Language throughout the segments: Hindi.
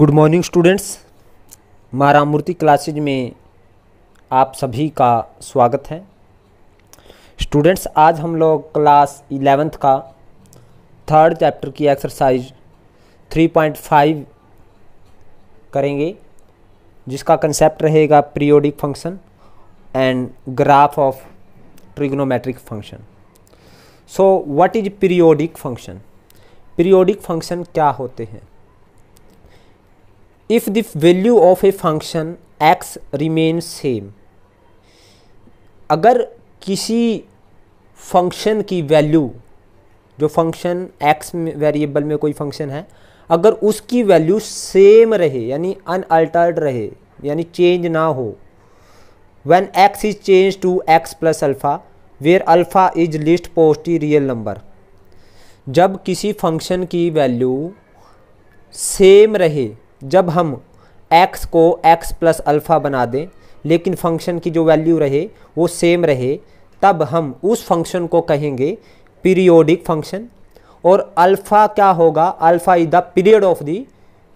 गुड मॉर्निंग स्टूडेंट्स मारा मूर्ति क्लासेज में आप सभी का स्वागत है स्टूडेंट्स आज हम लोग क्लास इलेवेंथ का थर्ड चैप्टर की एक्सरसाइज 3.5 करेंगे जिसका कंसेप्ट रहेगा periodic function and graph of trigonometric function so what is periodic function periodic function क्या होते हैं if the value of a function x remains same अगर किसी फंक्शन की वैल्यू जो फंक्शन x वेरिएबल में कोई फंक्शन है अगर उसकी वैल्यू सेम रहे यानी अनअल्टर्ड रहे यानी चेंज ना हो when x is changed to x plus alpha where alpha is least positive real number जब किसी फंक्शन की वैल्यू सेम रहे जब हम x को x प्लस अल्फ़ा बना दें लेकिन फंक्शन की जो वैल्यू रहे वो सेम रहे तब हम उस फंक्शन को कहेंगे पीरियोडिक फंक्शन और अल्फ़ा क्या होगा alpha is the period of the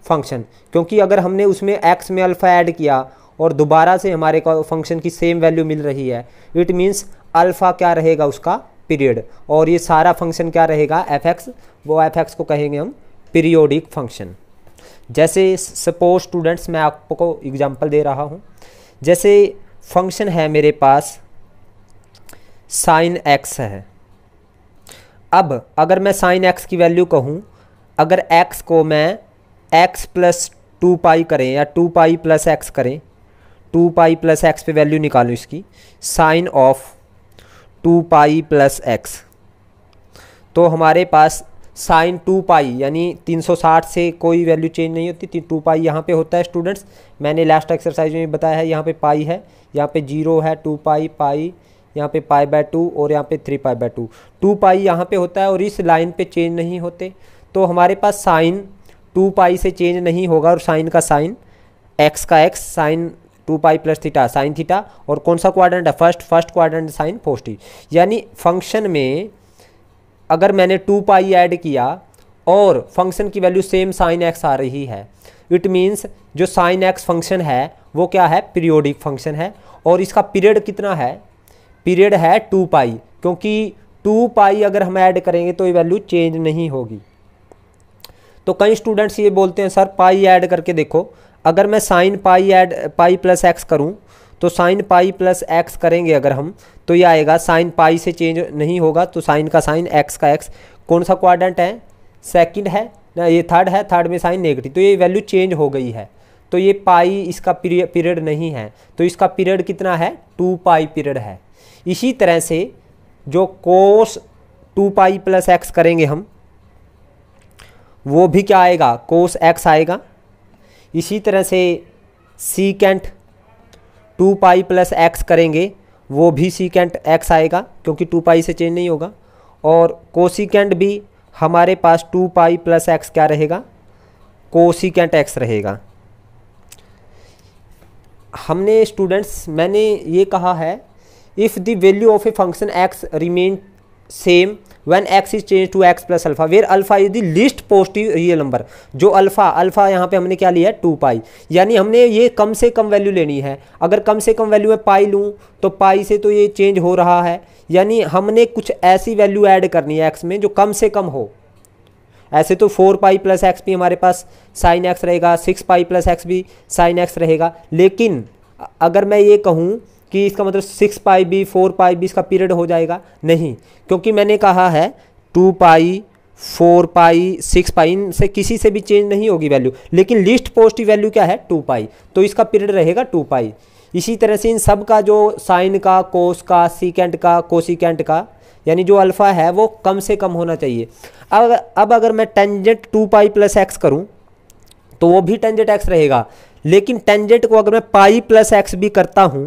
function क्योंकि अगर हमने उसमें एक्स में अल्फ़ा ऐड किया और दोबारा से हमारे को फंक्शन की सेम वैल्यू मिल रही है इट मीन्स अल्फ़ा क्या रहेगा उसका पीरियड और ये सारा फंक्शन क्या रहेगा एफ एक्स वो एफ एक्स को कहेंगे हम पीरियोडिक फंक्शन जैसे सपोज स्टूडेंट्स मैं आपको एग्जांपल दे रहा हूँ जैसे फंक्शन है मेरे पास साइन एक्स है अब अगर मैं साइन एक्स की वैल्यू कहूँ अगर एक्स को मैं एक्स प्लस टू पाई करें या टू पाई प्लस एक्स करें टू पाई प्लस एक्स पे वैल्यू निकालूँ इसकी sine of two pi plus X तो हमारे पास साइन टू पाई यानी 360 से कोई वैल्यू चेंज नहीं होती टू पाई यहाँ पे होता है स्टूडेंट्स मैंने लास्ट एक्सरसाइज में बताया है यहाँ पे पाई है यहाँ पे जीरो है टू पाई पाई यहाँ पे पाई बाय टू और यहाँ पे three pi by two two pi यहाँ पे होता है और इस लाइन पे चेंज नहीं होते तो हमारे पास साइन टू पाई से चेंज नहीं होगा और साइन का साइन एक्स का X sine two pi plus theta sine theta और कौन सा क्वाड्रेंट है फर्स्ट फर्स्ट क्वाड्रेंट साइन फोस्टी यानी फंक्शन में अगर मैंने टू पाई ऐड किया और फंक्शन की वैल्यू सेम साइन एक्स आ रही है इट मीन्स जो साइन एक्स फंक्शन है वो क्या है पीरियोडिक फंक्शन है और इसका पीरियड कितना है पीरियड है टू पाई क्योंकि टू पाई अगर हम ऐड करेंगे तो ये वैल्यू चेंज नहीं होगी तो कई स्टूडेंट्स ये बोलते हैं सर पाई ऐड करके देखो अगर मैं sine pi add pi plus X करूँ तो साइन पाई प्लस एक्स करेंगे अगर हम तो ये आएगा साइन पाई से चेंज नहीं होगा तो साइन का साइन एक्स का एक्स कौन सा क्वाड्रेंट है सेकंड है ना ये थर्ड है थर्ड में साइन नेगेटिव तो ये वैल्यू चेंज हो गई है तो ये पाई इसका पीरियड नहीं है तो इसका पीरियड कितना है टू पाई पीरियड है इसी तरह से जो cos two pi plus X करेंगे हम वो भी क्या आएगा कोस एक्स आएगा इसी तरह से secant two pi plus X करेंगे वो भी सीकेंट एक्स आएगा क्योंकि टू पाई से चेंज नहीं होगा और कोसिकेंट भी हमारे पास टू पाई प्लस एक्स क्या रहेगा कोसिकेंट एक्स रहेगा हमने स्टूडेंट्स मैंने ये कहा है if the value of a function X remain same when X is change to x plus alpha where alpha is the least positive real number जो अल्फ़ा अल्फा यहाँ पे हमने क्या लिया है टू पाई यानी हमने ये कम से कम वैल्यू लेनी है अगर कम से कम वैल्यू में पाई लूँ तो पाई से तो ये चेंज हो रहा है यानी हमने कुछ ऐसी वैल्यू ऐड करनी है एक्स में जो कम से कम हो ऐसे तो फोर पाई प्लस एक्स भी हमारे पास साइन एक्स रहेगा सिक्स पाई प्लस एक्स भी साइन एक्स रहेगा लेकिन अगर मैं ये कहूँ कि इसका मतलब सिक्स पाई बी फोर पाई बी इसका पीरियड हो जाएगा नहीं क्योंकि मैंने कहा है two pi four pi six pi इन से किसी से भी चेंज नहीं होगी वैल्यू लेकिन लिस्ट पोस्ट की वैल्यू क्या है टू पाई तो इसका पीरियड रहेगा टू पाई इसी तरह से इन सब का जो साइन का कोस का सीकेंट का कोसिकेंट का यानी जो अल्फ़ा है वो कम से कम होना चाहिए अब अब अगर मैं tangent two pi plus X करूँ तो वो भी टेंजेंट एक्स रहेगा लेकिन टेंजेंट को अगर मैं पाई प्लस एक्स भी करता हूँ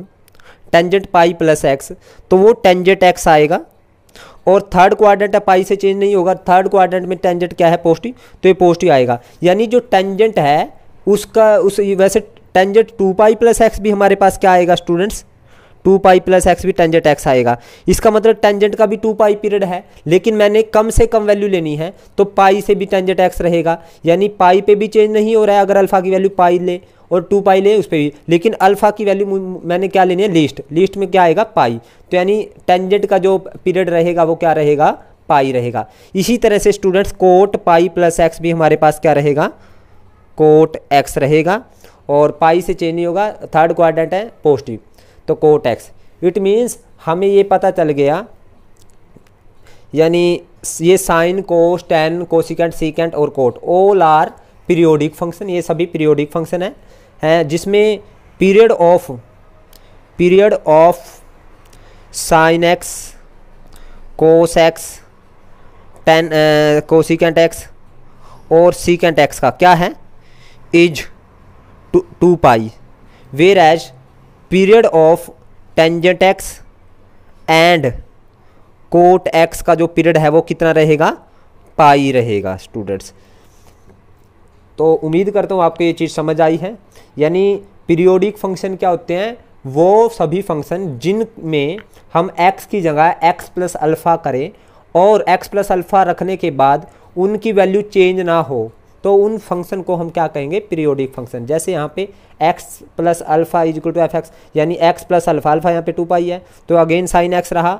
टेंजेंट पाई प्लस एक्स तो वो टेंजेंट एक्स आएगा और थर्ड क्वाड्रेंट है पाई से चेंज नहीं होगा थर्ड क्वाड्रेंट में टेंजेंट क्या है पोस्टिव तो ये पोस्टिव आएगा यानी जो टेंजेंट है उसका उस वैसे tangent two pi plus X भी हमारे पास क्या आएगा students two pi plus X भी टेंजेंट एक्स आएगा इसका मतलब टेंजेंट का भी टू पाई पीरियड है लेकिन मैंने कम से कम वैल्यू लेनी है तो पाई से भी टेंजेंट एक्स रहेगा यानी पाई पे भी चेंज नहीं हो रहा है अगर अल्फा की वैल्यू पाई ले और टू पाई ले उस पर भी लेकिन अल्फ़ा की वैल्यू मैंने क्या लेनी है लिस्ट लिस्ट में क्या आएगा पाई तो यानी टेंजेंट का जो पीरियड रहेगा वो क्या रहेगा पाई रहेगा इसी तरह से students cot pi plus X भी हमारे पास क्या रहेगा कोट एक्स रहेगा और पाई से चेंज नहीं होगा थर्ड क्वाड्रेंट है पॉजिटिव तो कोट एक्स इट मीन्स हमें ये पता चल गया यानी ये sine cos tan cosecant secant और cot all are periodic function ये सभी पीरियोडिक फंक्शन है है जिसमें period of period of sine X cos X tan cosecant X और सीकेंट एक्स का क्या है is two pi whereas period of tangent X and cot X का जो पीरियड है वो कितना रहेगा पाई रहेगा स्टूडेंट्स तो उम्मीद करता हूँ आपको ये चीज़ समझ आई है यानी पीरियोडिक फंक्शन क्या होते हैं वो सभी फंक्शन जिन में हम x की जगह x प्लस अल्फ़ा करें और x प्लस अल्फ़ा रखने के बाद उनकी वैल्यू चेंज ना हो तो उन फंक्शन को हम क्या कहेंगे पीरियोडिक फंक्शन जैसे यहाँ पे x plus alpha is equal to F X यानी x प्लस अल्फ़ा अल्फ़ा यहाँ पे टू पाई है तो अगेन साइन x रहा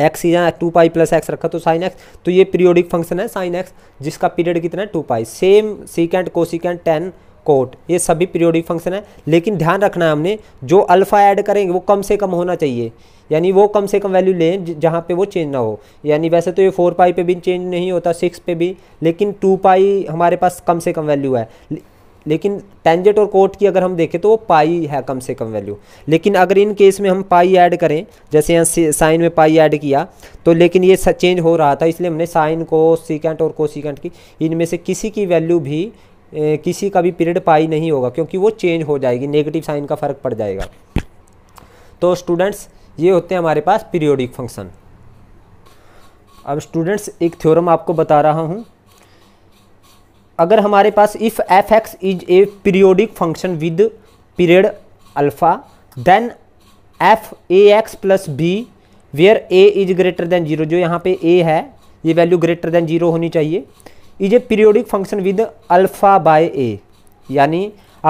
एक्स या टू पाई प्लस एक्स रखा तो साइन एक्स तो ये पीरियोडिक फंक्शन है साइन एक्स जिसका पीरियड कितना है two pi same secant cosecant tan cot ये सभी पीरियोडिक फंक्शन है लेकिन ध्यान रखना है हमने जो अल्फ़ा ऐड करेंगे वो कम से कम होना चाहिए यानी वो कम से कम वैल्यू लें जहाँ पे वो चेंज ना हो यानी वैसे तो ये फोर पाई पे भी चेंज नहीं होता सिक्स पे भी लेकिन टू पाई हमारे पास कम से कम वैल्यू है लेकिन टेंजेंट और कोट की अगर हम देखें तो वो पाई है कम से कम वैल्यू लेकिन अगर इन केस में हम पाई ऐड करें जैसे यहाँ साइन में पाई ऐड किया तो लेकिन ये चेंज हो रहा था इसलिए हमने साइन को सीकेंट और को सीकेंट की इनमें से किसी की वैल्यू भी ए, किसी का भी पीरियड पाई नहीं होगा क्योंकि वो चेंज हो जाएगी नेगेटिव साइन का फ़र्क पड़ जाएगा तो स्टूडेंट्स ये होते हैं हमारे पास पीरियोडिक फंक्शन अब स्टूडेंट्स एक थ्योरम आपको बता रहा हूँ अगर हमारे पास if F X is a periodic function with period alpha then F A X plus B where A is greater than zero जो यहाँ पे ए है ये वैल्यू ग्रेटर देन जीरो होनी चाहिए is a periodic function with alpha by A यानी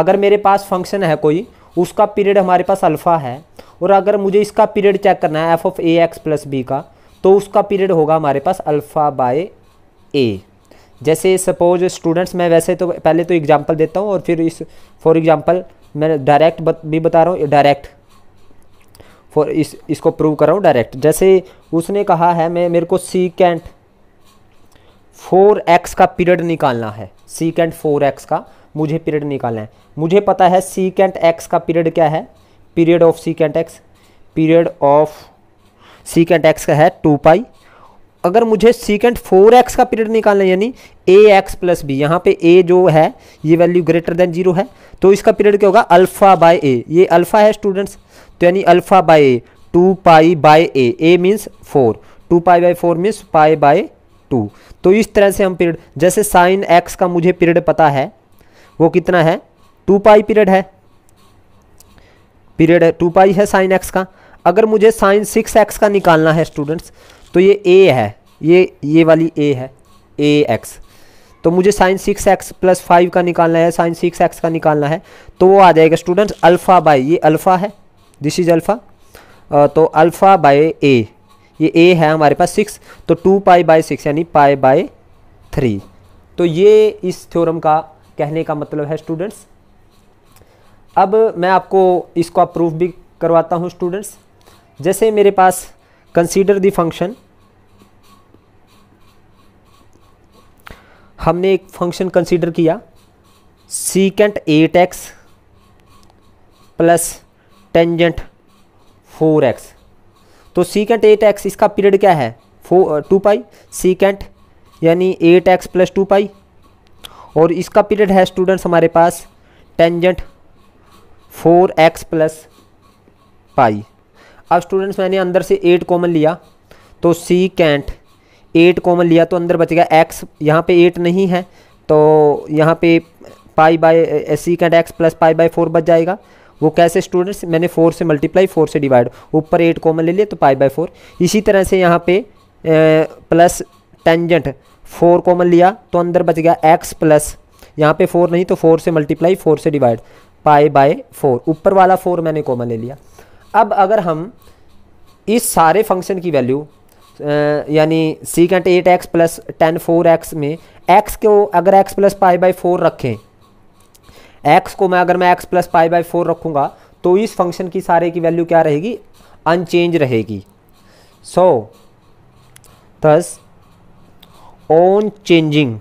अगर मेरे पास फंक्शन है कोई उसका पीरियड हमारे पास अल्फ़ा है और अगर मुझे इसका पीरियड चेक करना है F of A X plus B का तो उसका पीरियड होगा हमारे पास अल्फ़ा बाय ए जैसे सपोज स्टूडेंट्स मैं वैसे तो पहले तो एग्जांपल देता हूँ और फिर इस फॉर एग्जांपल मैं डायरेक्ट भी बता रहा हूँ डायरेक्ट फॉर इस इसको प्रूव कर रहा हूँ डायरेक्ट जैसे उसने कहा है मैं मेरे को सी कैंट फोर एक्स का पीरियड निकालना है सी कैंट फोर एक्स का मुझे पीरियड निकालना है मुझे पता है सी कैंट एक्स का पीरियड क्या है period of secant x period of secant x का है टू पाई अगर मुझे सीकेंट फोर एक्स का पीरियड निकालना है यानी ए एक्स प्लस बी यहाँ पे ए जो है ये वैल्यू ग्रेटर देन जीरो है तो इसका पीरियड क्या होगा अल्फ़ा बाय ए ये अल्फ़ा है स्टूडेंट्स तो यानी alpha by a two pi by a a means four two pi by four means pi by two तो इस तरह से हम पीरियड जैसे साइन एक्स का मुझे पीरियड पता है वो कितना है टू पाई पीरियड है पीरियड टू पाई है साइन एक्स का अगर मुझे साइन सिक्स एक्स का निकालना है स्टूडेंट्स तो ये ए है ये ये वाली ए है ए एक्स तो मुझे sine six x plus five का निकालना है साइन सिक्स एक्स का निकालना है तो वो आ जाएगा स्टूडेंट्स अल्फ़ा बाई ये अल्फ़ा है दिस इज़ अल्फ़ा तो अल्फ़ा बाई ए ये ए है हमारे पास सिक्स तो टू पाई बाई सिक्स यानी पाई बाई थ्री तो ये इस थ्योरम का कहने का मतलब है स्टूडेंट्स अब मैं आपको इसको प्रूफ भी करवाता हूँ स्टूडेंट्स जैसे मेरे पास कंसीडर दी फंक्शन हमने एक फंक्शन कंसीडर किया secant eight x plus tangent four x तो सीकेंट एट एक्स इसका पीरियड क्या है फोर टू पाई सीकेंट यानी eight x plus two pi और इसका पीरियड है स्टूडेंट्स हमारे पास tangent four x plus pi अब स्टूडेंट्स मैंने अंदर से एट कॉमन लिया तो सी कैंट एट कॉमन लिया तो अंदर बचेगा एक्स यहाँ पे एट नहीं है तो यहाँ पे pi by secant x plus pi by four बच जाएगा वो कैसे स्टूडेंट्स मैंने फोर से मल्टीप्लाई फोर से डिवाइड ऊपर एट कॉमन ले लिया तो पाई बाय फोर इसी तरह से यहाँ पे प्लस टेंजेंट फोर कॉमन लिया तो अंदर बच गया एक्स प्लस यहाँ पे फोर नहीं तो फोर से मल्टीप्लाई फोर से डिवाइड पाई बाय फोर ऊपर वाला फोर मैंने कॉमन ले लिया अब अगर हम इस सारे फंक्शन की वैल्यू यानी secant eight x plus tan four x में एक्स को अगर x plus pi by four रखें एक्स को मैं अगर मैं x plus pi by four रखूँगा तो इस फंक्शन की सारे की वैल्यू क्या रहेगी अनचेंज रहेगी so thus on changing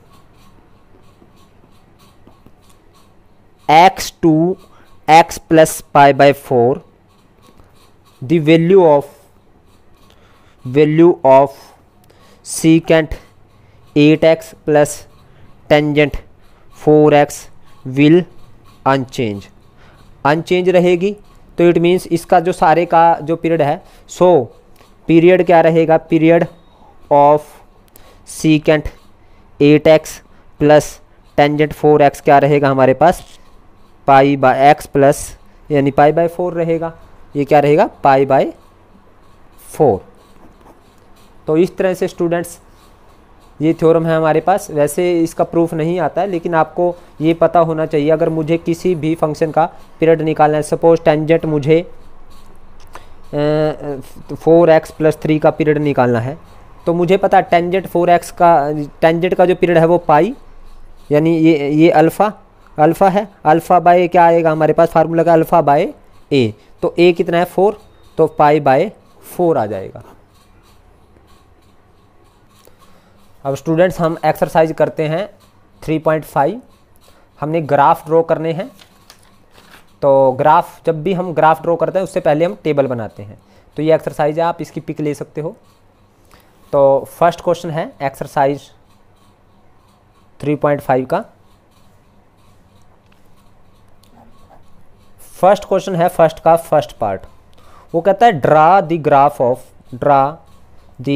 x to x plus pi by four value of value of value of secant 8x plus four x will unchanged unchanged रहेगी तो इट मीन्स इसका जो सारे का जो पीरियड है सो so, पीरियड क्या रहेगा period of secant eight x plus tangent four x क्या रहेगा हमारे पास पाई बाय एक्स प्लस यानी पाई बाय फोर रहेगा ये क्या रहेगा पाई बाय फोर तो इस तरह से स्टूडेंट्स ये थ्योरम है हमारे पास वैसे इसका प्रूफ नहीं आता है लेकिन आपको ये पता होना चाहिए अगर मुझे किसी भी फंक्शन का पीरियड निकालना है सपोज टेंजेंट मुझे फोर एक्स प्लस थ्री का पीरियड निकालना है तो मुझे पता है टेंजेंट फोर एक्स का टेंजेंट का जो पीरियड है वो पाई यानी ये ये अल्फ़ा अल्फ़ा है अल्फ़ा बाय क्या आएगा हमारे पास फार्मूला का अल्फ़ा बाय ए तो ए कितना है फोर तो पाई बाय फोर आ जाएगा अब स्टूडेंट्स हम एक्सरसाइज करते हैं 3.5 हमने ग्राफ ड्रॉ करने हैं तो ग्राफ जब भी हम ग्राफ ड्रॉ करते हैं उससे पहले हम टेबल बनाते हैं तो ये एक्सरसाइज है आप इसकी पिक ले सकते हो तो फर्स्ट क्वेश्चन है एक्सरसाइज 3.5 का फर्स्ट क्वेश्चन है फर्स्ट का फर्स्ट पार्ट वो कहता है draw the graph of draw the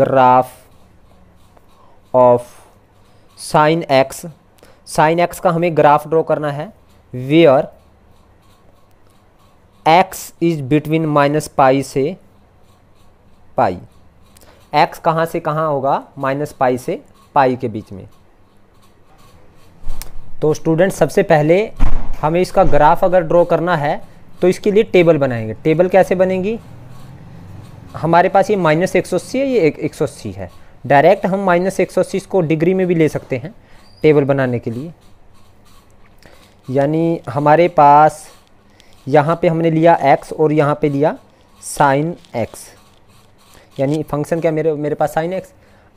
graph of sine x sine x का हमें ग्राफ ड्रॉ करना है where x is between minus pi से पाई एक्स कहाँ से कहाँ होगा माइनस पाई से पाई के बीच में तो स्टूडेंट सबसे पहले हमें इसका ग्राफ अगर ड्रॉ करना है तो इसके लिए टेबल बनाएंगे टेबल कैसे बनेगी हमारे पास ये माइनस एक सौ अस्सी है ये एक सौ अस्सी है डायरेक्ट हम माइनस एक सौ अस्सी को डिग्री में भी ले सकते हैं टेबल बनाने के लिए यानी हमारे पास यहाँ पे हमने लिया x और यहाँ पे लिया साइन x यानी फंक्शन क्या मेरे मेरे पास साइन x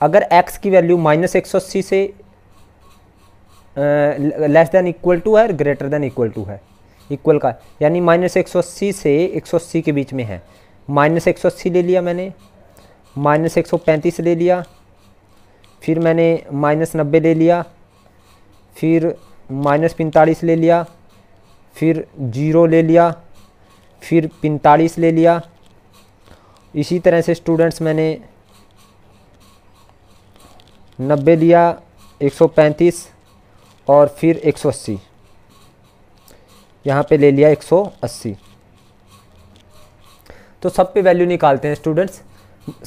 अगर x की वैल्यू माइनस एक से लेस देन इक्वल टू है और ग्रेटर देन इक्वल टू है इक्वल का यानी माइनस एक सौ अस्सी से एक सौ अस्सी के बीच में है माइनस एक सौ अस्सी ले लिया मैंने माइनस एक सौ पैंतीस ले लिया फिर मैंने माइनस नब्बे ले लिया फिर माइनस पैंतालीस ले लिया फिर जीरो ले लिया फिर पैंतालीस ले लिया इसी तरह से स्टूडेंट्स मैंने नब्बे लिया एक सौ पैंतीस और फिर 180 यहाँ पर ले लिया 180 तो सब पे वैल्यू निकालते हैं स्टूडेंट्स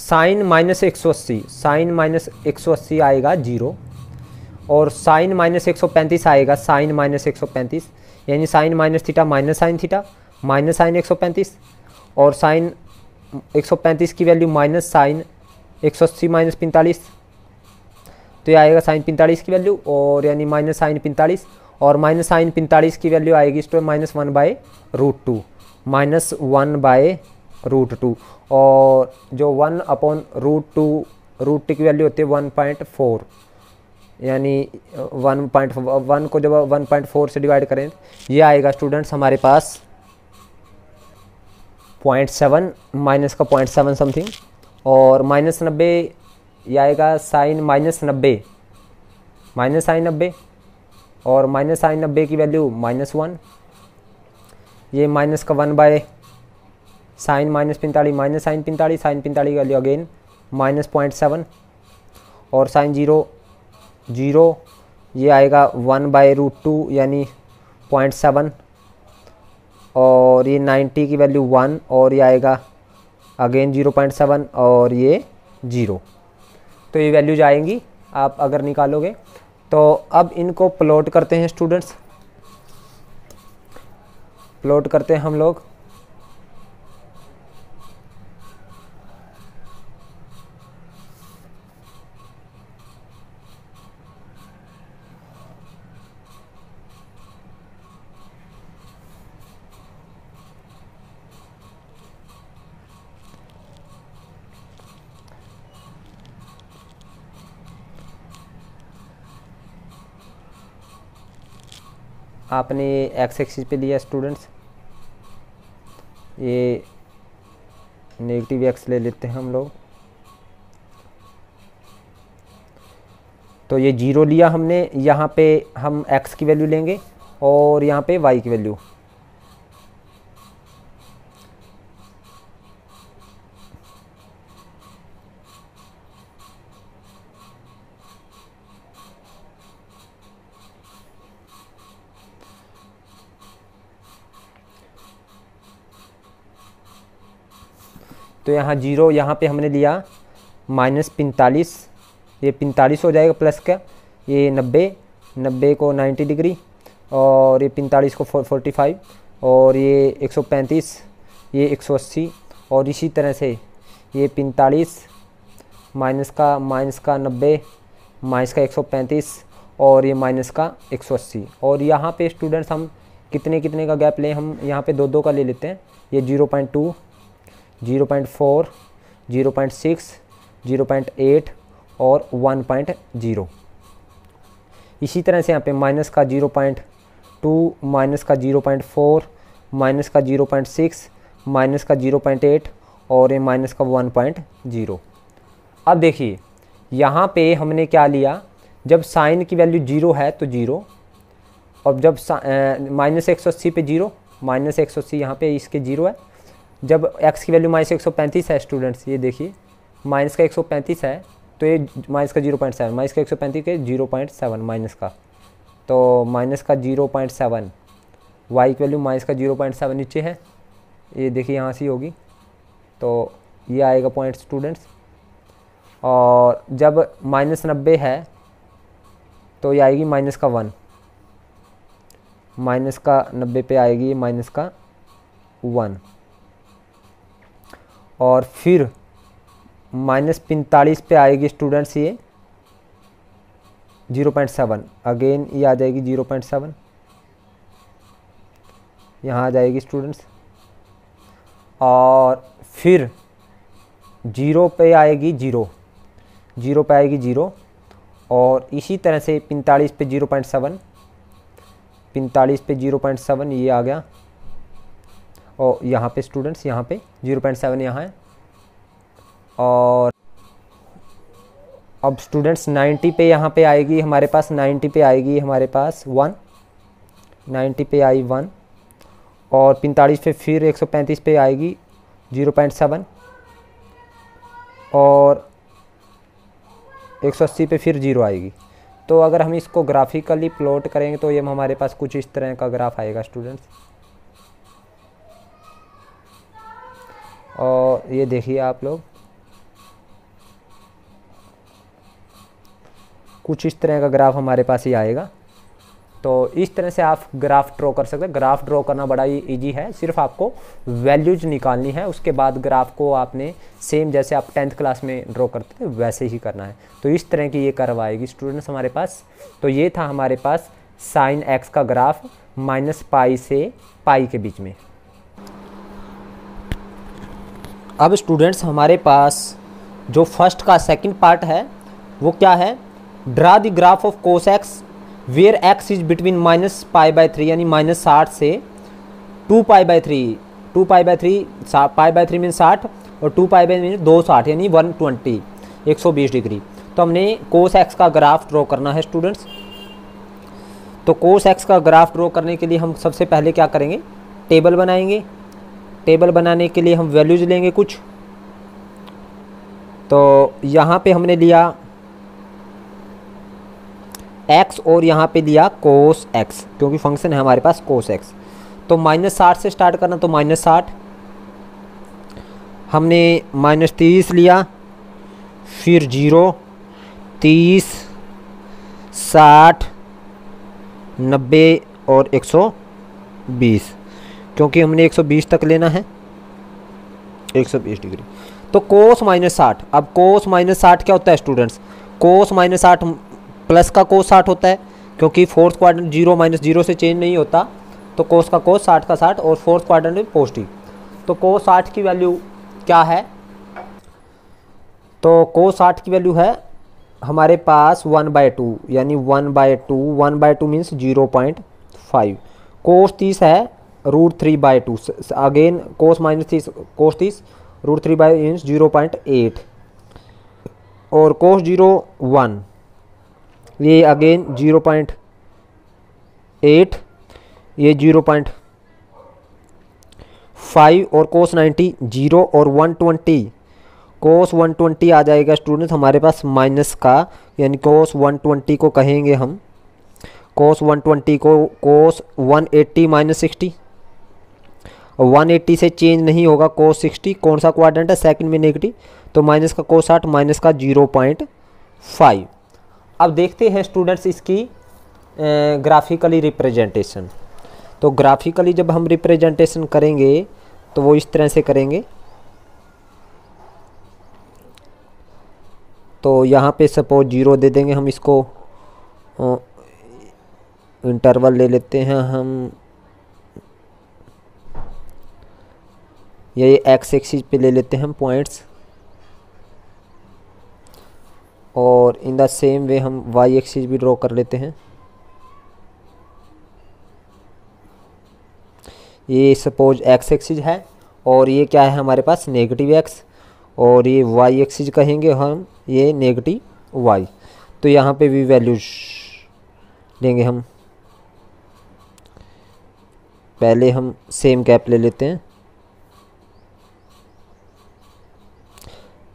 साइन माइनस एक सौ अस्सी साइन माइनस एक सौ अस्सी आएगा जीरो और साइन माइनस एक सौ पैंतीस आएगा साइन माइनस एक सौ पैंतीस यानी sine minus theta minus sine theta minus sine एक सौ पैंतीस और साइन एक सौ पैंतीस की वैल्यू माइनस साइन एक सौ अस्सी माइनस पैंतालीस तो ये आएगा साइन पैंतालीस की वैल्यू और यानी माइनस साइन पैंतालीस और माइनस साइन पैंतालीस की वैल्यू आएगी इस पर minus one by root two minus one by root two और जो one upon root two root two की वैल्यू होती है वन पॉइंट फोर यानी वन पॉइंट वन को जब वन पॉइंट फोर से डिवाइड करें ये आएगा स्टूडेंट्स हमारे पास पॉइंट सेवन माइनस का पॉइंट सेवन समथिंग और माइनस नब्बे यह आएगा साइन माइनस नब्बे माइनस साइन नब्बे और माइनस साइन नब्बे की वैल्यू माइनस वन ये माइनस का वन बाय साइन माइनस पैंतालीस माइनस साइन पैंतालीस साइन पैंतालीस की value again minus point seven और साइन जीरो जीरो ये आएगा वन बाय रूट टू यानी पॉइंट सेवन और ये नाइन्टी की वैल्यू वन और ये आएगा अगेन ज़ीरो पॉइंट सेवन और ये ज़ीरो तो ये वैल्यूज आएंगी आप अगर निकालोगे तो अब इनको प्लॉट करते हैं स्टूडेंट्स प्लॉट करते हैं हम लोग आपने एक्स एक्सिस पे लिया स्टूडेंट्स ये नेगेटिव एक्स ले लेते हैं हम लोग तो ये जीरो लिया हमने यहाँ पे हम एक्स की वैल्यू लेंगे और यहाँ पे वाई की वैल्यू तो यहाँ जीरो यहाँ पे हमने लिया माइनस पैंतालीस ये पैंतालीस हो जाएगा प्लस का ये नब्बे नब्बे को नाइन्टी डिग्री और ये पैंतालीस को फोर फोर्टी फाइव और ये एक सौ पैंतीस ये एक सौ अस्सी और इसी तरह से ये पैंतालीस माइनस का माइनस का नब्बे माइनस का एक सौ पैंतीस और ये माइनस का एक सौ अस्सी और यहाँ पे स्टूडेंट्स हम कितने कितने का गैप लें हम यहाँ पे दो दो का ले लेते हैं ये zero point two zero point four zero point six zero point eight और वन पॉइंट ज़ीरो इसी तरह से यहाँ पे माइनस का ज़ीरो पॉइंट टू माइनस का ज़ीरो पॉइंट फोर माइनस का ज़ीरो पॉइंट सिक्स माइनस का ज़ीरो पॉइंट एट और ये माइनस का वन पॉइंट ज़ीरो अब देखिए यहाँ पे हमने क्या लिया जब साइन की वैल्यू ज़ीरो है तो ज़ीरो और जब माइनस एक सौ अस्सी पे ज़ीरो माइनस एक सौ अस्सी यहाँ पर इसके ज़ीरो है जब एक्स की वैल्यू माइनस एक है स्टूडेंट्स ये देखिए माइनस का एक है तो ये माइनस का जीरो पॉइंट सेवन माइनस का एक सौ पैंतीस के जीरो पॉइंट सेवन माइनस का तो माइनस का जीरो पॉइंट सेवन वाई की वैल्यू माइनस का जीरो पॉइंट सेवन नीचे है ये देखिए यहाँ से होगी तो ये आएगा पॉइंट स्टूडेंट्स और जब माइनस नब्बे है तो ये आएगी माइनस का वन माइनस का नब्बे पे आएगी माइनस का वन और फिर माइनस पैंतालीस पे आएगी स्टूडेंट्स ये जीरो पॉइंट सेवन अगेन ये आ जाएगी जीरो पॉइंट सेवन यहाँ आ जाएगी स्टूडेंट्स और फिर जीरो पे आएगी जीरो जीरो पे आएगी जीरो और इसी तरह से पैंतालीस पे जीरो पॉइंट सेवन पैंतालीस पे जीरो पॉइंट सेवन ये आ गया और यहाँ पे स्टूडेंट्स यहाँ पे जीरो पॉइंट सेवन यहाँ है और अब स्टूडेंट्स 90 पे यहाँ पे आएगी हमारे पास 90 पे आएगी हमारे पास वन 90 पे आई वन और पैंतालीस पे फिर 135 पे आएगी 0.7 और 180 पे फिर जीरो आएगी तो अगर हम इसको ग्राफिकली प्लॉट करेंगे तो ये हमारे पास कुछ इस तरह का ग्राफ आएगा स्टूडेंट्स और ये देखिए आप लोग कुछ इस तरह का ग्राफ हमारे पास ही आएगा तो इस तरह से आप ग्राफ ड्रॉ कर सकते हैं ग्राफ ड्रॉ करना बड़ा ही ईजी है सिर्फ आपको वैल्यूज निकालनी है उसके बाद ग्राफ को आपने सेम जैसे आप टेंथ क्लास में ड्रॉ करते थे वैसे ही करना है तो इस तरह की ये करवाएगी स्टूडेंट्स हमारे पास तो ये था हमारे पास साइन एक्स का ग्राफ माइनस पाई से पाई के बीच में अब स्टूडेंट्स हमारे पास जो फर्स्ट का सेकंड पार्ट है वो क्या है draw the graph of cos x where x is between minus pi by three यानी माइनस साठ से two pi by three two pi by three pi by three mean साठ और टू पाई बाई मीन दो साठ यानी वन ट्वेंटी एक सौ बीस डिग्री तो हमने कोस एक्स का ग्राफ ड्रॉ करना है स्टूडेंट्स तो कोस एक्स का ग्राफ ड्रॉ करने के लिए हम सबसे पहले क्या करेंगे टेबल बनाएंगे टेबल बनाने के लिए हम वैल्यूज़ लेंगे कुछ तो यहाँ पे हमने लिया एक्स और यहाँ पे लिया कोस एक्स क्योंकि फंक्शन है हमारे पास कोस एक्स तो माइनस साठ से स्टार्ट करना तो माइनस साठ हमने माइनस तीस लिया फिर जीरो तीस साठ नब्बे और एक सौ बीस क्योंकि हमने 120 तक लेना है 120 डिग्री तो कोस माइनस साठ अब कोस माइनस साठ क्या होता है स्टूडेंट्स कोस माइनस साठ प्लस का कोस साठ होता है क्योंकि fourth quarter zero minus zero से चेंज नहीं होता तो कोस का कोस साठ का साठ और फोर्थ क्वार्टर में पॉजिटिव तो कोस साठ की वैल्यू क्या है तो कोस साठ की वैल्यू है हमारे पास वन बाय टू यानी one by two one by two means zero point five cos तीस है root three by two again cos minus तीस कोस तीस रूट थ्री बाय इंस जीरो पॉइंट एट और कोस जीरो वन ये अगेन जीरो पॉइंट एट ये जीरो पॉइंट फाइव और कोस नाइन्टी जीरो और one twenty cos one twenty आ जाएगा स्टूडेंट हमारे पास माइनस का यानी कोस वन ट्वेंटी को कहेंगे हम कोस वन ट्वेंटी को cos one eighty minus sixty 180 से चेंज नहीं होगा को 60 कौन सा क्वाड्रेंट है सेकंड में नेगेटिव तो माइनस का को 60 माइनस का 0.5 अब देखते हैं स्टूडेंट्स इसकी ग्राफिकली रिप्रेजेंटेशन तो ग्राफिकली जब हम रिप्रेजेंटेशन करेंगे तो वो इस तरह से करेंगे तो यहाँ पे सपोज जीरो दे देंगे हम इसको इंटरवल ले लेते हैं हम या ये एक्स एक्सिस पे ले लेते हैं हम पॉइंट्स और इन द सेम वे हम वाई एक्सिस भी ड्रॉ कर लेते हैं ये सपोज एक्स एक्सिस है और ये क्या है हमारे पास नेगेटिव एक्स और ये वाई एक्सिस कहेंगे हम ये नेगेटिव वाई तो यहाँ पे भी वैल्यूज लेंगे हम पहले हम सेम कैप ले लेते हैं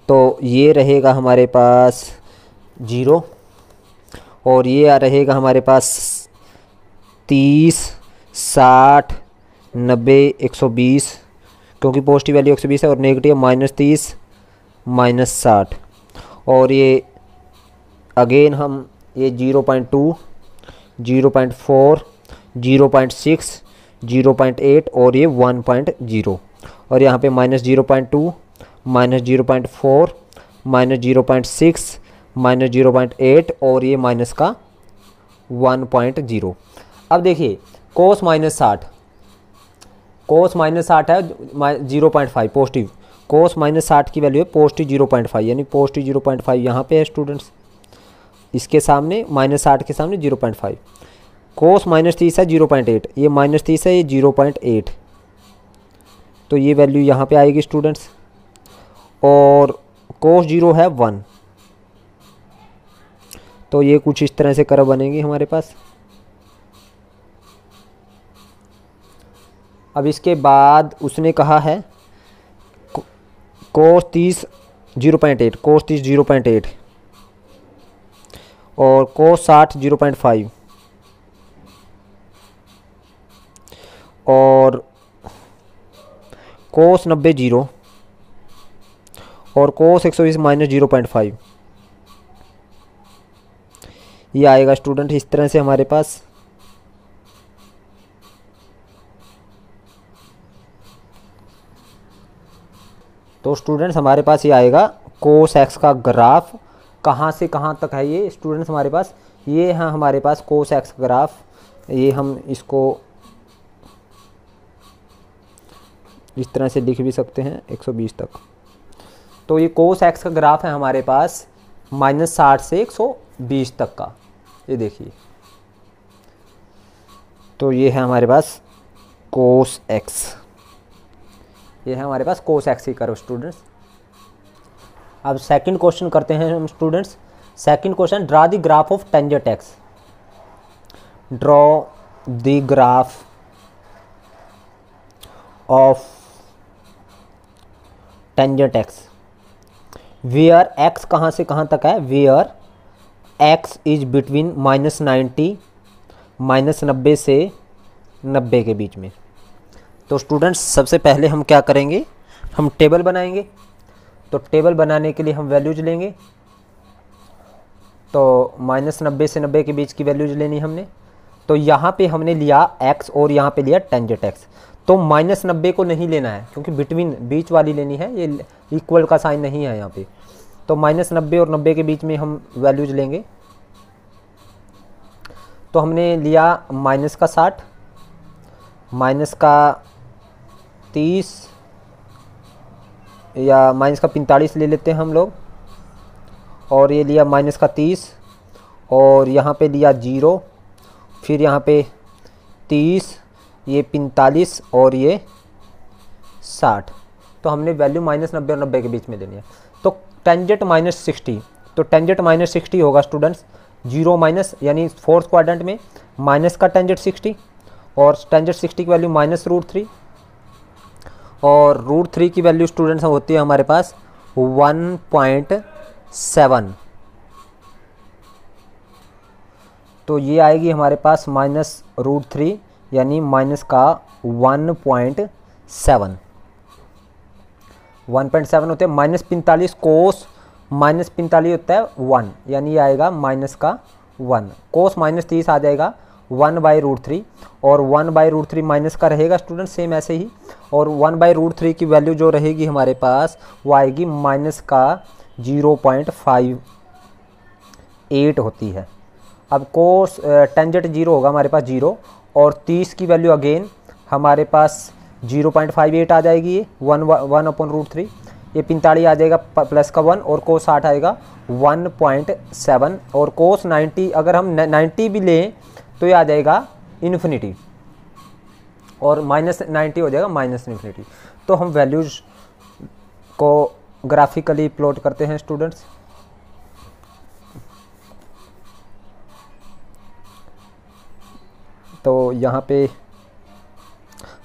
तो ये रहेगा हमारे पास ज़ीरो और ये रहेगा हमारे पास तीस साठ नब्बे एक सौ बीस क्योंकि पॉजिटिव वैल्यू एक सौ बीस है और नेगेटिव माइनस तीस माइनस साठ और ये अगेन हम ये zero point two zero point four zero point six zero point eight और ये वन पॉइंट जीरो और यहाँ पे minus zero point two minus zero point four minus zero point six minus zero point eight और ये माइनस का वन पॉइंट जीरो अब देखिए कोस माइनस साठ कोस माइनस साठ है zero point five positive cos minus साठ की वैल्यू है पॉजिटिव जीरो पॉइंट फाइव यानी पॉजिटिव जीरो पॉइंट फाइव यहाँ पे है स्टूडेंट्स इसके सामने माइनस साठ के सामने zero point five cos minus तीस है जीरो पॉइंट एट ये माइनस तीस है ये जीरो पॉइंट एट तो ये वैल्यू यहाँ पे आएगी स्टूडेंट्स और कोस जीरो है वन तो ये कुछ इस तरह से कर्व बनेंगे हमारे पास अब इसके बाद उसने कहा है कोस तीस जीरो पॉइंट एट कोस तीस जीरो पॉइंट एट और कोस साठ जीरो पॉइंट फाइव और कोस नब्बे जीरो और कोस एक सौ बीस माइनस जीरो पॉइंट फाइव ये आएगा स्टूडेंट इस तरह से हमारे पास तो स्टूडेंट्स हमारे पास ये आएगा कोस एक्स का ग्राफ कहाँ से कहाँ तक है ये स्टूडेंट्स हमारे पास ये है हमारे पास कोस एक्स ग्राफ ये हम इसको इस तरह से लिख भी सकते हैं 120 तक तो ये कोस एक्स का ग्राफ है हमारे पास माइनस साठ से एक सौ बीस तक का ये देखिए तो ये है हमारे पास कोस एक्स ये है हमारे पास कोस एक्स की करो स्टूडेंट्स अब सेकंड क्वेश्चन करते हैं हम students second question draw the graph of tangent x draw the graph of tangent x where x कहाँ से कहाँ तक है where x is between minus ninety minus नब्बे से नब्बे के बीच में तो स्टूडेंट्स सबसे पहले हम क्या करेंगे हम टेबल बनाएंगे तो टेबल बनाने के लिए हम वैल्यूज लेंगे तो माइनस नब्बे से नब्बे के बीच की वैल्यूज लेनी हमने तो यहाँ पे हमने लिया एक्स और यहाँ पे लिया टेंजेट एक्स तो माइनस नब्बे को नहीं लेना है क्योंकि बिटवीन बीच वाली लेनी है ये इक्वल का साइन नहीं है यहाँ पे तो माइनस नब्बे और नब्बे के बीच में हम वैल्यूज लेंगे तो हमने लिया माइनस का साठ माइनस का तीस या माइनस का पैंतालीस ले लेते हैं हम लोग और ये लिया माइनस का तीस और यहाँ पे लिया जीरो फिर यहाँ पे तीस ये पैंतालीस और ये साठ तो हमने वैल्यू माइनस नब्बे और नब्बे के बीच में देनी है तो टेंजेट माइनस सिक्सटी तो टेंजेट माइनस सिक्सटी होगा स्टूडेंट्स जीरो माइनस यानी फोर्थ क्वाड्रेंट में माइनस का टेंजेट सिक्सटी और टेंजेट सिक्सटी की वैल्यू माइनस रूट थ्री और रूट थ्री की वैल्यू स्टूडेंट्स होती है हमारे पास वन पॉइंट सेवन तो ये आएगी हमारे पास माइनस रूट थ्री यानी माइनस का one point seven one point seven होते हैं माइनस पैंतालीस कोस माइनस पैंतालीस होता है वन यानी आएगा माइनस का वन कोस माइनस तीस आ जाएगा वन बाई रूट थ्री और one by root three minus का रहेगा स्टूडेंट सेम ऐसे ही और वन बाई रूट थ्री की वैल्यू जो रहेगी हमारे पास वो आएगी माइनस का जीरो पॉइंट फाइव एट होती है अब कोस टेंजेट जीरो होगा हमारे पास जीरो और तीस की वैल्यू अगेन हमारे पास जीरो पॉइंट फाइव एट आ जाएगी ये one one upon root three ये पैंतालीस आ जाएगा प्लस का वन और कोस साठ आएगा वन पॉइंट सेवन और कोस नाइन्टी अगर हम नाइन्टी भी लें तो ये आ जाएगा इन्फिनिटी और माइनस नाइन्टी हो जाएगा माइनस इन्फिनिटी तो हम वैल्यूज़ को ग्राफिकली प्लॉट करते हैं स्टूडेंट्स तो यहाँ पे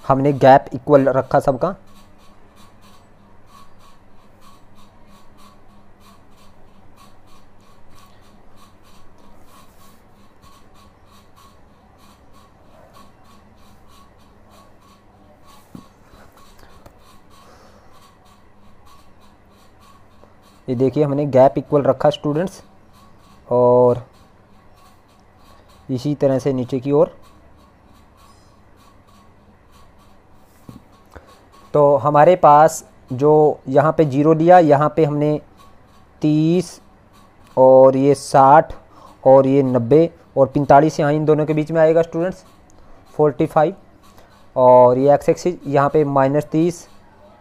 हमने गैप इक्वल रखा सबका ये देखिए हमने गैप इक्वल रखा स्टूडेंट्स और इसी तरह से नीचे की ओर तो हमारे पास जो यहाँ पे जीरो लिया यहाँ पे हमने तीस और ये साठ और ये नब्बे और पैंतालीस यहाँ इन दोनों के बीच में आएगा स्टूडेंट्स फोर्टी फाइव और ये एक्स एक्सिस यहाँ पे माइनस तीस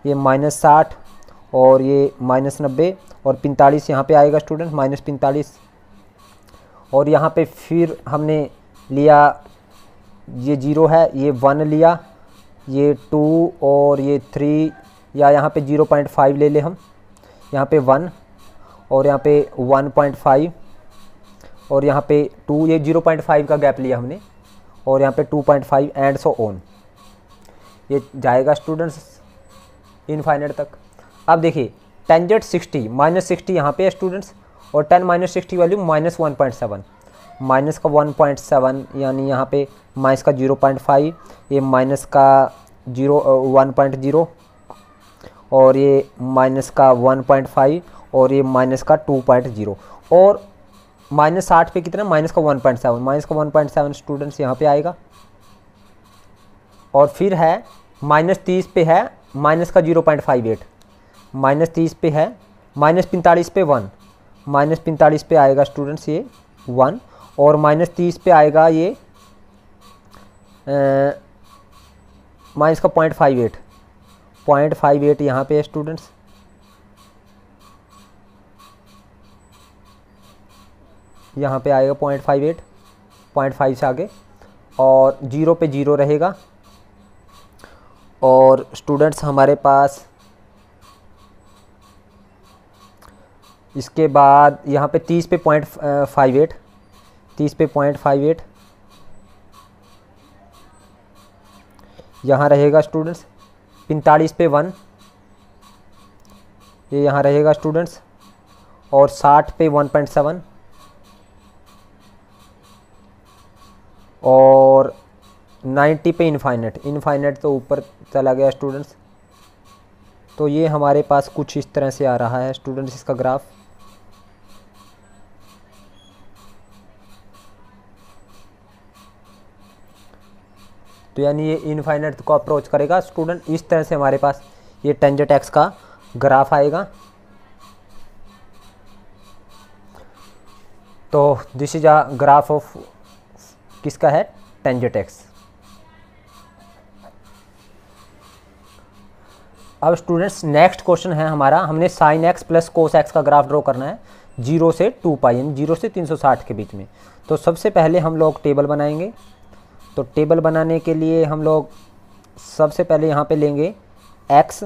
ये माइनस साठ और ये माइनस नब्बे और पैंतालीस यहाँ पे आएगा स्टूडेंट माइनस पैंतालीस और यहाँ पे फिर हमने लिया ये जीरो है ये वन लिया ये टू और ये थ्री या यहाँ पे ज़ीरो पॉइंट फाइव ले लें हम यहाँ पे वन और यहाँ पे वन पॉइंट फाइव और यहाँ पे टू ये ज़ीरो पॉइंट फाइव का गैप लिया हमने और यहाँ पे two point five and so on ये जाएगा स्टूडेंट्स इनफाइनेट तक अब देखिए टेंजेट सिक्सटी माइनस सिक्सटी यहाँ पे स्टूडेंट्स और tan minus sixty value minus one point seven minus का 1.7 यानी यहाँ पे माइनस का 0.5 ये माइनस का जीरो वन पॉइंट जीरो और ये माइनस का 1.5 और ये माइनस का 2.0 और माइनस साठ पे कितना माइनस का 1.7 माइनस का 1.7 स्टूडेंट्स यहाँ पे आएगा और फिर है माइनस तीस पे है माइनस का zero point five eight minus तीस पे है माइनस पैंतालीस पे वन माइनस पैंतालीस पे आएगा स्टूडेंट्स ये वन और माइनस तीस पे आएगा ये माइनस का point five eight point five eight यहाँ पर स्टूडेंट्स यहाँ पे आएगा point five eight point five से आगे और जीरो पे जीरो रहेगा और स्टूडेंट्स हमारे पास इसके बाद यहाँ पे तीस पे पॉइंट फाइव एट तीस पे पॉइंट फाइव एट यहाँ रहेगा स्टूडेंट्स पैंतालीस पे वन ये यहाँ रहेगा स्टूडेंट्स और साठ पे वन पॉइंट सेवन और नाइन्टी पे इनफाइनेट इनफाइनेट तो ऊपर चला गया स्टूडेंट्स तो ये हमारे पास कुछ इस तरह से आ रहा है स्टूडेंट्स इसका ग्राफ तो यानी ये इनफाइनट को अप्रोच करेगा स्टूडेंट इस तरह से हमारे पास ये टेंजेट एक्स का ग्राफ आएगा तो this is a graph of किसका है टेंजेट एक्स अब स्टूडेंट्स नेक्स्ट क्वेश्चन है हमारा हमने sine x plus cos x का ग्राफ ड्रॉ करना है जीरो से टू पाई यानी जीरो से तीन सौ साठ के बीच में तो सबसे पहले हम लोग टेबल बनाएंगे तो टेबल बनाने के लिए हम लोग सबसे पहले यहाँ पे लेंगे एक्स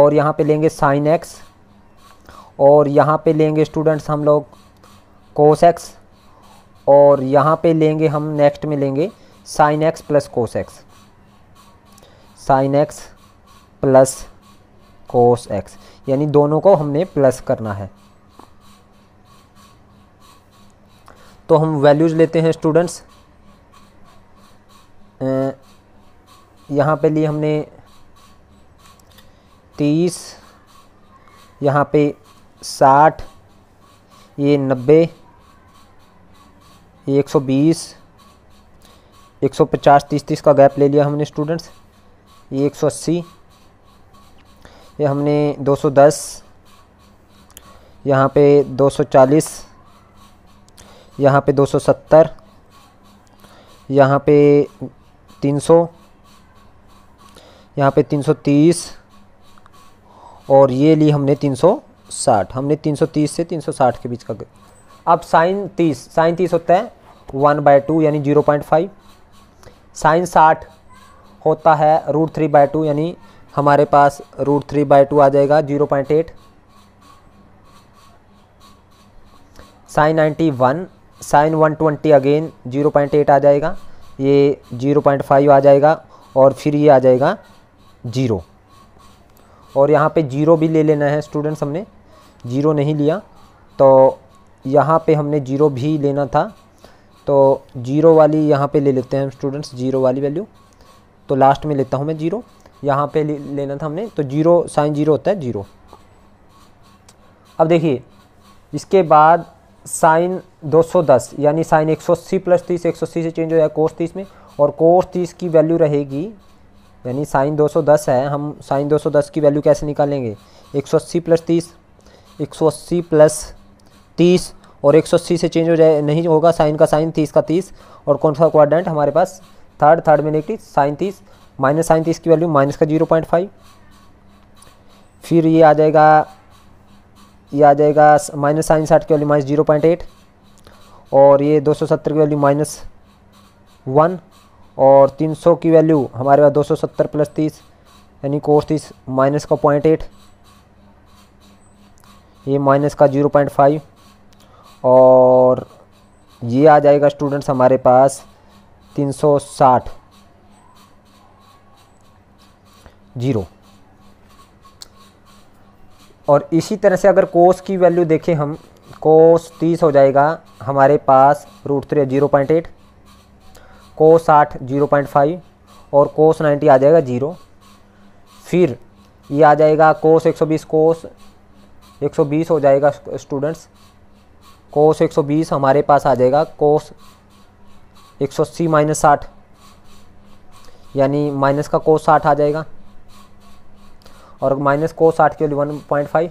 और यहाँ पे लेंगे साइन एक्स और यहाँ पे लेंगे स्टूडेंट्स हम लोग कोस एक्स और यहाँ पे लेंगे हम नेक्स्ट में लेंगे sine x plus cos x sine x plus cos x यानी दोनों को हमने प्लस करना है तो हम वैल्यूज़ लेते हैं स्टूडेंट्स यहाँ पे लिए हमने तीस यहाँ पे साठ ये नब्बे ये एक सौ बीस एक सौ पचास तीस तीस का गैप ले लिया हमने स्टूडेंट्स ये एक सौ अस्सी ये हमने दो सौ दस यहाँ पे दो सौ चालीस यहाँ पे दो सौ सत्तर यहाँ पे तीन सौ यहाँ पर तीन सौ तीस और ये ली हमने तीन सौ साठ हमने तीन सौ तीस से तीन सौ साठ के बीच का अब साइन तीस साइन तीस होता है वन बाय टू यानी जीरो पॉइंट फाइव साइन साठ होता है रूट थ्री बाय टू यानी हमारे पास रूट थ्री बाय टू आ जाएगा zero point eight sine ninety one sine one twenty again zero point eight आ जाएगा ये जीरो पॉइंट फाइव आ जाएगा और फिर ये आ जाएगा जीरो और यहाँ पे जीरो भी ले लेना है स्टूडेंट्स हमने जीरो नहीं लिया तो यहाँ पे हमने जीरो भी लेना था तो जीरो वाली यहाँ पे ले लेते हैं हम स्टूडेंट्स जीरो वाली वैल्यू तो लास्ट में लेता हूँ मैं जीरो यहाँ पे लेना था हमने तो जीरो साइन जीरो होता है जीरो अब देखिए इसके बाद साइन 210 यानी साइन 180 प्लस तीस एक से चेंज हो जाएगा कोर्स तीस में और कोर्स तीस की वैल्यू रहेगी यानी साइन 210 है हम साइन 210 की वैल्यू कैसे निकालेंगे 180 प्लस तीस एक प्लस तीस और 180 से चेंज हो जाए नहीं होगा साइन का साइन तीस का तीस और कौन सा क्वाड्रेंट हमारे पास थर्ड थर्ड में नेगेटिव साइन तीस माइनस साइन तीस की वैल्यू माइनस का जीरो पॉइंट फाइव फिर ये आ जाएगा ये आ जाएगा माइनस साइन साठ की value minus zero point eight और ये दो सौ सत्तर की वैल्यू माइनस वन और तीन सौ की वैल्यू हमारे पास दो सौ सत्तर प्लस तीस यानी कोर्स तीस माइनस का पॉइंट एट ये माइनस का जीरो पॉइंट फाइव और ये आ जाएगा स्टूडेंट्स हमारे पास तीन सौ साठ जीरो और इसी तरह से अगर कोस की वैल्यू देखें हम कोस तीस हो जाएगा हमारे पास root three zero point eight cos आठ जीरो पॉइंट फाइव और कोस नाइन्टी आ जाएगा जीरो फिर ये आ जाएगा कोस एक सौ बीस कोस एक सौ बीस हो जाएगा स्टूडेंट्स कोस एक सौ बीस हमारे पास आ जाएगा कोस एक सौ अस्सी माइनस साठ यानी माइनस का कोस साठ आ जाएगा और माइनस को साठ की वन पॉइंट फाइव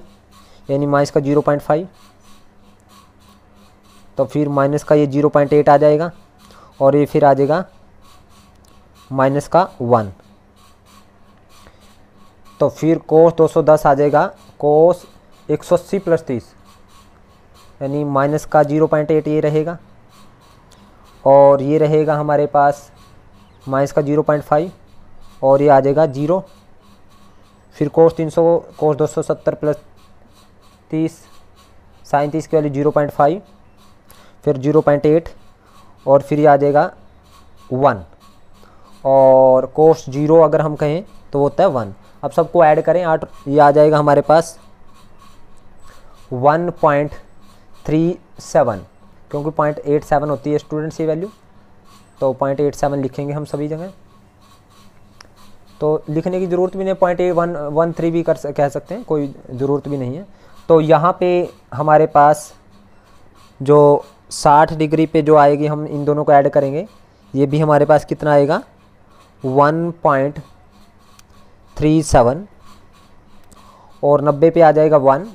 यानी माइनस का जीरो पॉइंट फाइव तो फिर माइनस का ये जीरो पॉइंट एट आ जाएगा और ये फिर आ जाएगा माइनस का वन तो फिर कोस दस आ जाएगा कोस एक सौ अस्सी प्लस तीस यानी माइनस का जीरो पॉइंट एट ये रहेगा और ये रहेगा हमारे पास माइनस का जीरो पॉइंट फाइव और ये आ जाएगा जीरो फिर कोर्स 300 सौ सत्तर प्लस तीस साइन तीस की वैल्यू जीरो पॉइंट फाइव फिर जीरो पॉइंट एट और फिर ये आ जाएगा वन और कोर्स जीरो अगर हम कहें तो होता है वन अब सबको ऐड करें आठ ये आ जाएगा हमारे पास वन पॉइंट थ्री सेवन क्योंकि पॉइंट एट सेवन होती है स्टूडेंट्स ये वैल्यू तो पॉइंट एट सेवन लिखेंगे हम सभी जगह तो लिखने की ज़रूरत भी नहीं point A one one three भी कर कह सकते हैं कोई ज़रूरत भी नहीं है तो यहाँ पे हमारे पास जो 60 डिग्री पे जो आएगी हम इन दोनों को ऐड करेंगे ये भी हमारे पास कितना आएगा 1.37 और 90 पे आ जाएगा 1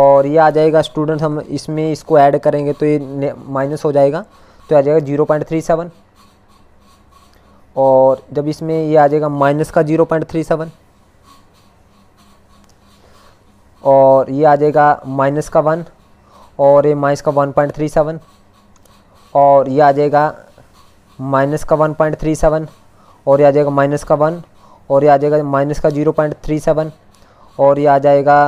और ये आ जाएगा स्टूडेंट हम इसमें इसको ऐड करेंगे तो ये माइनस हो जाएगा तो आ जाएगा 0.37 और जब इसमें ये आ जाएगा माइनस का जीरो पॉइंट थ्री सेवन और ये आ जाएगा माइनस का वन और ये माइनस का वन पॉइंट थ्री सेवन और ये आ जाएगा माइनस का वन पॉइंट थ्री सेवन और ये आ जाएगा माइनस का वन और ये आ जाएगा माइनस का जीरो पॉइंट थ्री सेवन और ये आ जाएगा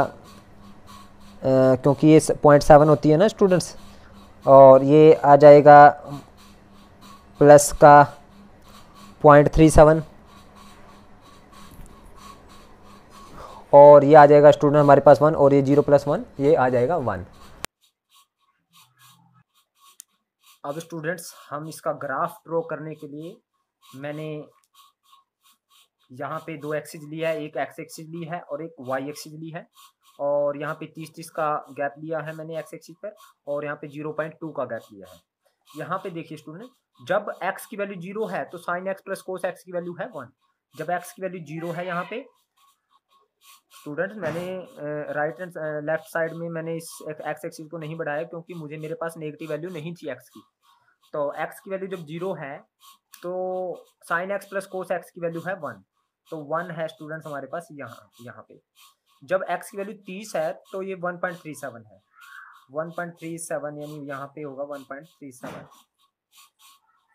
क्योंकि ये पॉइंट सेवन होती है ना स्टूडेंट्स और ये आ जाएगा प्लस का पॉइंट थ्री सेवन और ये आ जाएगा स्टूडेंट हमारे पास वन और ये जीरो प्लस वन ये आ जाएगा वन अब स्टूडेंट्स हम इसका ग्राफ ड्रो करने के लिए मैंने यहाँ पे दो एक्सिस लिया है एक एक्स एक्सिस ली है और एक वाई एक्सिस ली है और यहाँ पे तीस तीस का गैप लिया है मैंने एक्स एक्सिस पर और यहाँ पे जीरो पॉइंट टू का गैप लिया है यहाँ पे देखिए स्टूडेंट जब x की वैल्यू जीरो है तो sine x plus cos x की वैल्यू है वन जब x की वैल्यू जीरो है यहाँ पे स्टूडेंट मैंने राइट एंड लेफ्ट साइड में मैंने इस x एक्सिस को नहीं बढ़ाया क्योंकि मुझे मेरे पास नेगेटिव वैल्यू नहीं थी x की तो x की वैल्यू जब जीरो है तो sine x plus cos x की वैल्यू है वन तो वन है स्टूडेंट्स हमारे पास यहाँ यहाँ पे जब एक्स की वैल्यू तीस है तो ये वन पॉइंट थ्री सेवन है वन पॉइंट थ्री सेवन यानी यहाँ पे होगा वन पॉइंट थ्री सेवन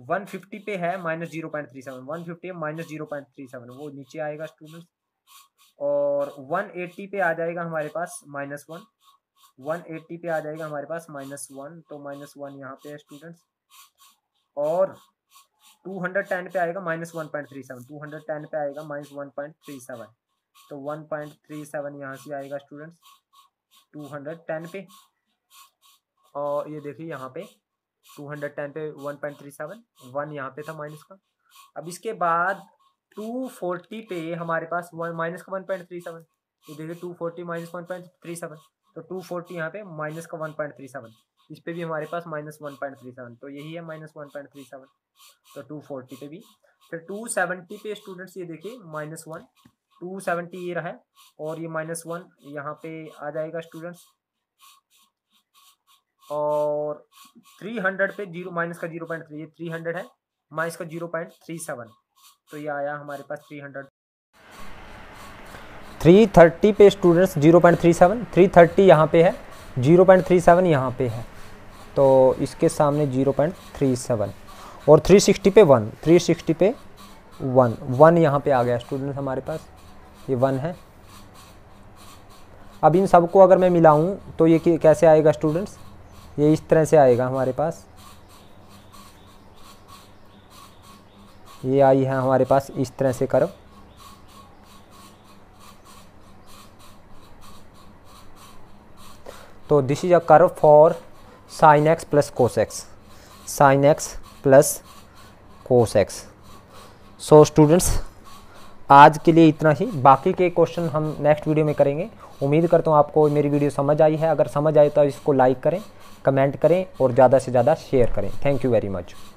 150 पे है minus zero point three seven one fifty minus zero point three seven वो नीचे आएगा स्टूडेंट्स और 180 पे आ जाएगा हमारे पास माइनस वन वन पे आ जाएगा हमारे पास माइनस वन तो माइनस वन यहाँ पे है स्टूडेंट्स और 210 पे आएगा minus one point three seven two पे आएगा minus one point three seven तो वन पॉइंट थ्री सेवन यहाँ से आएगा स्टूडेंट्स टू पे और ये देखिए यहाँ पे टू हंड्रेड टेन पे one point three seven one यहाँ पे था माइनस का अब इसके बाद टू फोर्टी पे हमारे पास वन माइनस का वन पॉइंट थ्री सेवन ये देखिए two forty minus one point three seven तो टू फोर्टी यहाँ पे माइनस का वन पॉइंट थ्री सेवन इस पर भी हमारे पास minus one point three seven तो यही है minus one point three seven तो टू फोर्टी पे भी फिर टू सेवेंटी पे स्टूडेंट्स ये देखिए माइनस वन टू सेवेंटी ये रहा है और ये माइनस वन यहाँ पे आ जाएगा स्टूडेंट्स और थ्री हंड्रेड पे जीरो माइनस का जीरो पॉइंट थ्री ये थ्री हंड्रेड है माइनस का जीरो पॉइंट थ्री सेवन तो ये आया हमारे पास थ्री हंड्रेड थ्री थर्टी पे students zero point three seven three thirty यहाँ पे है जीरो पॉइंट थ्री सेवन यहाँ पे है तो इसके सामने जीरो पॉइंट थ्री सेवन और थ्री सिक्सटी पे वन थ्री सिक्सटी पे वन वन यहाँ पे आ गया स्टूडेंट हमारे पास ये वन है अब इन सबको अगर मैं मिलाऊँ तो ये कैसे आएगा स्टूडेंट्स ये इस तरह से आएगा हमारे पास ये आई है हमारे पास इस तरह से कर्व तो this is a curve for sine x plus cos x sine x plus cos x so students आज के लिए इतना ही बाकी के क्वेश्चन हम नेक्स्ट वीडियो में करेंगे उम्मीद करता हूँ आपको मेरी वीडियो समझ आई है अगर समझ आए तो इसको लाइक करें कमेंट करें और ज़्यादा से ज़्यादा शेयर करें थैंक यू वेरी मच